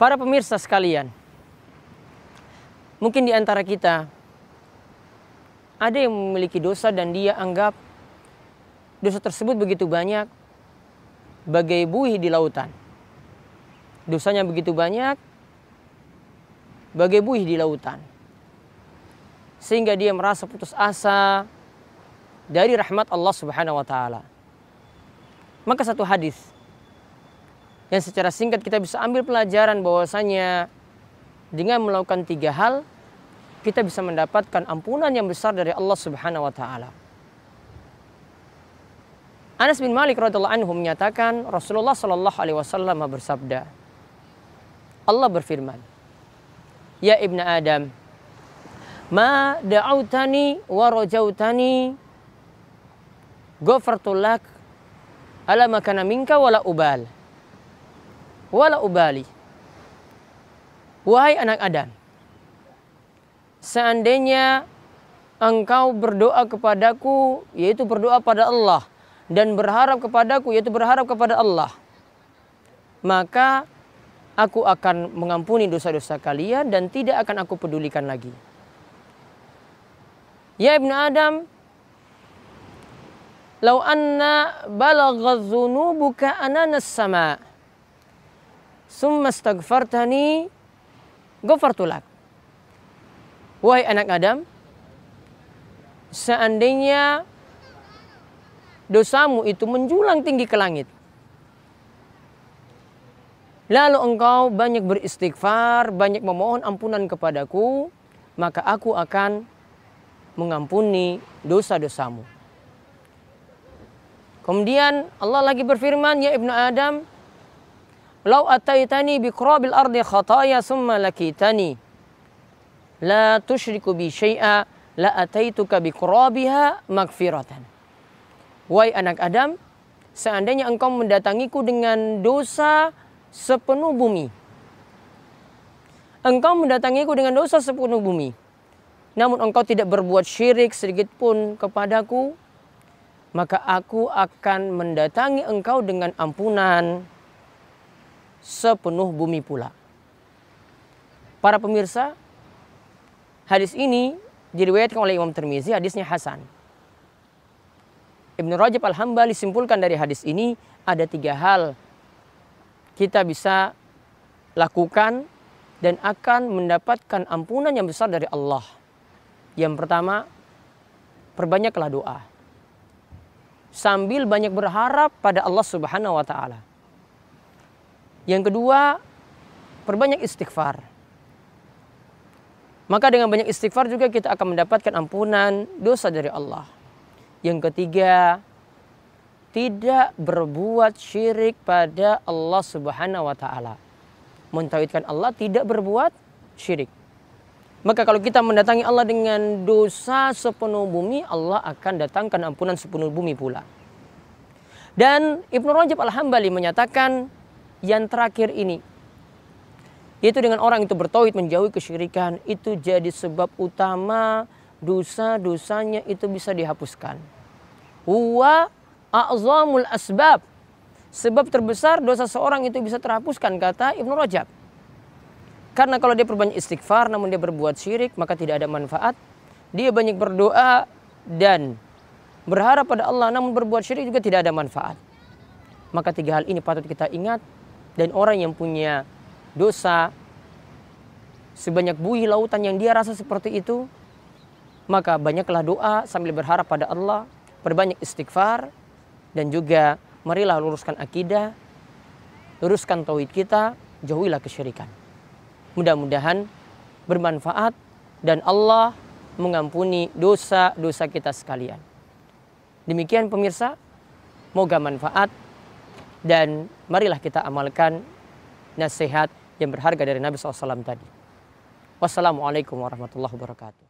Para pemirsa sekalian, mungkin di antara kita ada yang memiliki dosa dan dia anggap dosa tersebut begitu banyak bagai buih di lautan. Dosanya begitu banyak bagai buih di lautan. Sehingga dia merasa putus asa dari rahmat Allah Subhanahu wa taala. Maka satu hadis yang secara singkat kita bisa ambil pelajaran bahwasanya dengan melakukan tiga hal kita bisa mendapatkan ampunan yang besar dari Allah Subhanahu wa taala. Anas bin Malik radhiallahu anhu menyatakan Rasulullah Sallallahu alaihi wasallam bersabda Allah berfirman Ya ibnu Adam ma da'autani wa rajautani ghafartu lak ala makana minka wala ubal wala ubali. Wahai anak Adam, seandainya engkau berdoa kepadaku, yaitu berdoa pada Allah, dan berharap kepadaku, yaitu berharap kepada Allah, maka aku akan mengampuni dosa-dosa kalian dan tidak akan aku pedulikan lagi. Ya Ibnu Adam, Lau anna balagadzunubuka ananas sama' summa staghfartani ghafartulak. Wahai anak Adam, seandainya dosamu itu menjulang tinggi ke langit. Lalu engkau banyak beristighfar, banyak memohon ampunan kepadaku, maka aku akan mengampuni dosa-dosamu. Kemudian Allah lagi berfirman, Ya Ibnu Adam, Lau ataitani bi qurabil ardi khataya summa lakitani. La tusyriku bi syai'a la ataituka bi qurabiha magfiratan. Wahai anak Adam, seandainya engkau mendatangiku dengan dosa sepenuh bumi. Engkau mendatangiku dengan dosa sepenuh bumi. Namun engkau tidak berbuat syirik sedikit pun kepadaku, maka aku akan mendatangi engkau dengan ampunan sepenuh bumi pula. Para pemirsa, hadis ini diriwayatkan oleh Imam Tirmizi, hadisnya Hasan. Ibnu Rajab Al-Hambali simpulkan dari hadis ini ada tiga hal kita bisa lakukan dan akan mendapatkan ampunan yang besar dari Allah. Yang pertama, perbanyaklah doa. Sambil banyak berharap pada Allah Subhanahu wa taala. Yang kedua, perbanyak istighfar. Maka dengan banyak istighfar juga kita akan mendapatkan ampunan dosa dari Allah. Yang ketiga, tidak berbuat syirik pada Allah Subhanahu wa taala. Mentauhidkan Allah tidak berbuat syirik. Maka kalau kita mendatangi Allah dengan dosa sepenuh bumi, Allah akan datangkan ampunan sepenuh bumi pula. Dan Ibnu Rajab Al-Hambali menyatakan yang terakhir ini yaitu dengan orang itu bertauhid menjauhi kesyirikan itu jadi sebab utama dosa-dosanya itu bisa dihapuskan. Huwa a'zamul asbab. Sebab terbesar dosa seorang itu bisa terhapuskan kata Ibnu Rajab. Karena kalau dia perbanyak istighfar namun dia berbuat syirik maka tidak ada manfaat. Dia banyak berdoa dan berharap pada Allah namun berbuat syirik juga tidak ada manfaat. Maka tiga hal ini patut kita ingat dan orang yang punya dosa sebanyak buih lautan yang dia rasa seperti itu maka banyaklah doa sambil berharap pada Allah perbanyak istighfar dan juga marilah luruskan akidah luruskan tauhid kita jauhilah kesyirikan mudah-mudahan bermanfaat dan Allah mengampuni dosa-dosa kita sekalian demikian pemirsa moga manfaat dan marilah kita amalkan nasihat yang berharga dari Nabi SAW tadi. Wassalamualaikum warahmatullahi wabarakatuh.